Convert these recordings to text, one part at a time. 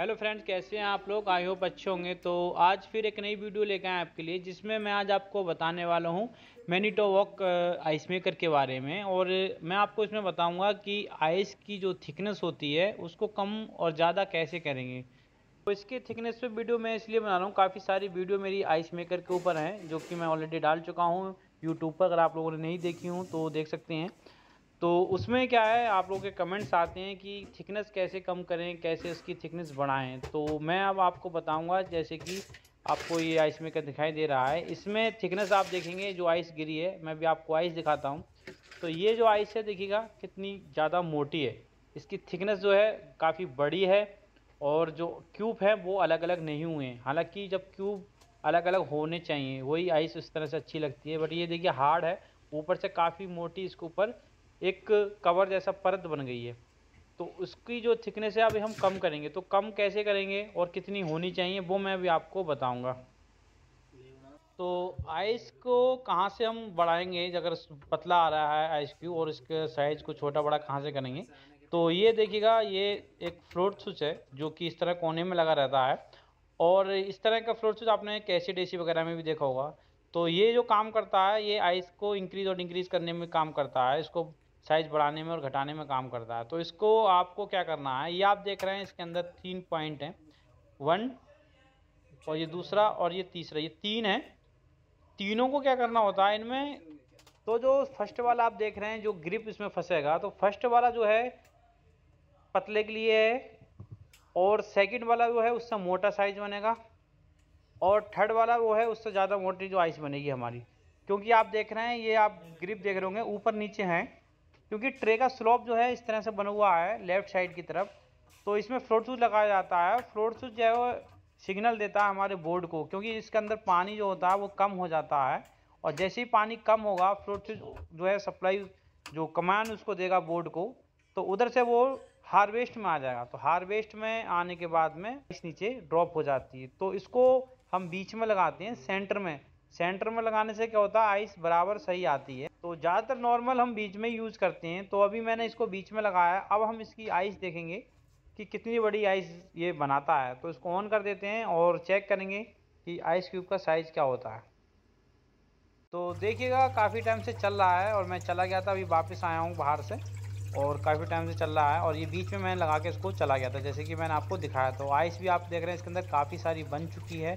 hello friends कैसे हैं आप लोग आई होप अच्छे होंगे तो आज फिर एक नई वीडियो लेकर आए आपके लिए जिसमें मैं आज आपको बताने वाला हूं मैनीटो वॉक आइस मेकर के बारे में और मैं आपको इसमें बताऊंगा कि आइस की जो थिकनेस होती है उसको कम और ज़्यादा कैसे करेंगे तो इसके थिकनेस पे वीडियो मैं इसलिए बना रहा हूँ काफ़ी सारी वीडियो मेरी आइस मेकर के ऊपर हैं जो कि मैं ऑलरेडी डाल चुका हूँ यूट्यूब पर अगर आप लोगों ने नहीं देखी हूँ तो देख सकते हैं तो उसमें क्या है आप लोगों के कमेंट्स आते हैं कि थिकनेस कैसे कम करें कैसे इसकी थिकनेस बढ़ाएं तो मैं अब आपको बताऊंगा जैसे कि आपको ये आइस मेकर दिखाई दे रहा है इसमें थिकनेस आप देखेंगे जो आइस गिरी है मैं भी आपको आइस दिखाता हूँ तो ये जो आइस है देखिएगा कितनी ज़्यादा मोटी है इसकी थिकनेस जो है काफ़ी बड़ी है और जो क्यूब है वो अलग अलग नहीं हुए हैं हालांकि जब क्यूब अलग अलग होने चाहिए वही आइस इस तरह से अच्छी लगती है बट ये देखिए हार्ड है ऊपर से काफ़ी मोटी इसके ऊपर एक कवर जैसा परत बन गई है तो उसकी जो थिकनेस है अभी हम कम करेंगे तो कम कैसे करेंगे और कितनी होनी चाहिए वो मैं अभी आपको बताऊंगा तो आइस को कहाँ से हम बढ़ाएंगे अगर पतला आ रहा है आइस क्यू और इसके साइज़ को छोटा बड़ा कहाँ से करेंगे तो ये देखिएगा ये एक फ्लोट स्विच है जो कि इस तरह कोने में लगा रहता है और इस तरह का फ्लोट स्विच आपने कैसी डेसी वगैरह में भी देखा होगा तो ये जो काम करता है ये आइस को इंक्रीज और डिक्रीज करने में काम करता है इसको साइज़ बढ़ाने में और घटाने में काम करता है तो इसको आपको क्या करना है ये आप देख रहे हैं इसके अंदर तीन पॉइंट हैं वन और ये दूसरा और ये तीसरा ये तीन है तीनों को क्या करना होता है इनमें तो जो फर्स्ट वाला आप देख रहे हैं जो ग्रिप इसमें फंसेगा तो फर्स्ट वाला जो है पतले के लिए है और सेकंड वाला जो है उससे मोटा साइज बनेगा और थर्ड वाला वो है उससे ज़्यादा मोटी जो आइस बनेगी हमारी क्योंकि आप देख रहे हैं ये आप ग्रिप देख रहे होंगे ऊपर नीचे हैं क्योंकि ट्रे का स्लोप जो है इस तरह से बना हुआ है लेफ्ट साइड की तरफ तो इसमें फ्लोट सूज लगाया जाता है फ्लोट सूज जो है वो सिग्नल देता है हमारे बोर्ड को क्योंकि इसके अंदर पानी जो होता है वो कम हो जाता है और जैसे ही पानी कम होगा फ्लोट सूज जो है सप्लाई जो कमान उसको देगा बोर्ड को तो उधर से वो हार्वेस्ट में आ जाएगा तो हार्वेस्ट में आने के बाद में इस नीचे ड्रॉप हो जाती है तो इसको हम बीच में लगाते हैं सेंटर में सेंटर में लगाने से क्या होता है आइस बराबर सही आती है तो ज़्यादातर नॉर्मल हम बीच में यूज़ करते हैं तो अभी मैंने इसको बीच में लगाया अब हम इसकी आइस देखेंगे कि कितनी बड़ी आइस ये बनाता है तो इसको ऑन कर देते हैं और चेक करेंगे कि आइस क्यूब का साइज़ क्या होता है तो देखिएगा काफ़ी टाइम से चल रहा है और मैं चला गया था अभी वापस आया हूँ बाहर से और काफ़ी टाइम से चल रहा है और ये बीच में मैंने लगा के इसको चला गया था जैसे कि मैंने आपको दिखाया तो आइस भी आप देख रहे हैं इसके अंदर काफ़ी सारी बन चुकी है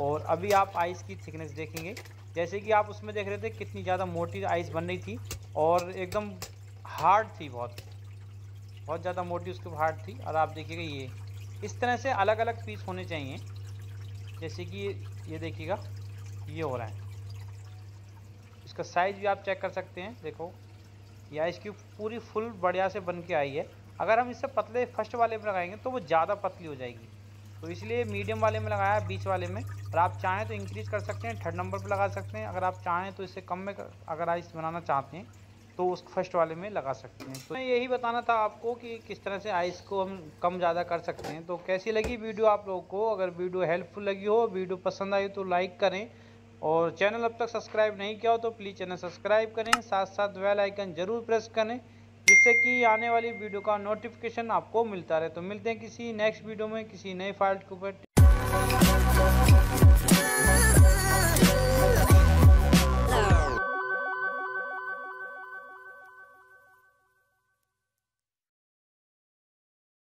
और अभी आप आइस की थिकनेस देखेंगे जैसे कि आप उसमें देख रहे थे कितनी ज़्यादा मोटी आइस बन रही थी और एकदम हार्ड थी बहुत बहुत ज़्यादा मोटी उसके हार्ड थी और आप देखिएगा ये इस तरह से अलग अलग पीस होने चाहिए जैसे कि ये देखिएगा ये हो रहा है इसका साइज़ भी आप चेक कर सकते हैं देखो ये आइस क्यूब पूरी फुल बढ़िया से बन के आई है अगर हम इससे पतले फर्स्ट वाले में लगाएंगे तो वो ज़्यादा पतली हो जाएगी तो इसलिए मीडियम वाले में लगाया बीच वाले में और आप चाहें तो इंक्रीज़ कर सकते हैं थर्ड नंबर पर लगा सकते हैं अगर आप चाहें तो इससे कम में अगर आइस बनाना चाहते हैं तो उस फर्स्ट वाले में लगा सकते हैं तो मैं यही बताना था आपको कि किस तरह से आइस को हम कम ज़्यादा कर सकते हैं तो कैसी लगी वीडियो आप लोगों को अगर वीडियो हेल्पफुल लगी हो वीडियो पसंद आई तो लाइक करें और चैनल अब तक सब्सक्राइब नहीं किया हो तो प्लीज़ चैनल सब्सक्राइब करें साथ साथ वेल आइकन ज़रूर प्रेस करें जिससे कि आने वाली वीडियो का नोटिफिकेशन आपको मिलता रहे तो मिलते हैं किसी नेक्स्ट वीडियो में किसी नए फाइल के ऊपर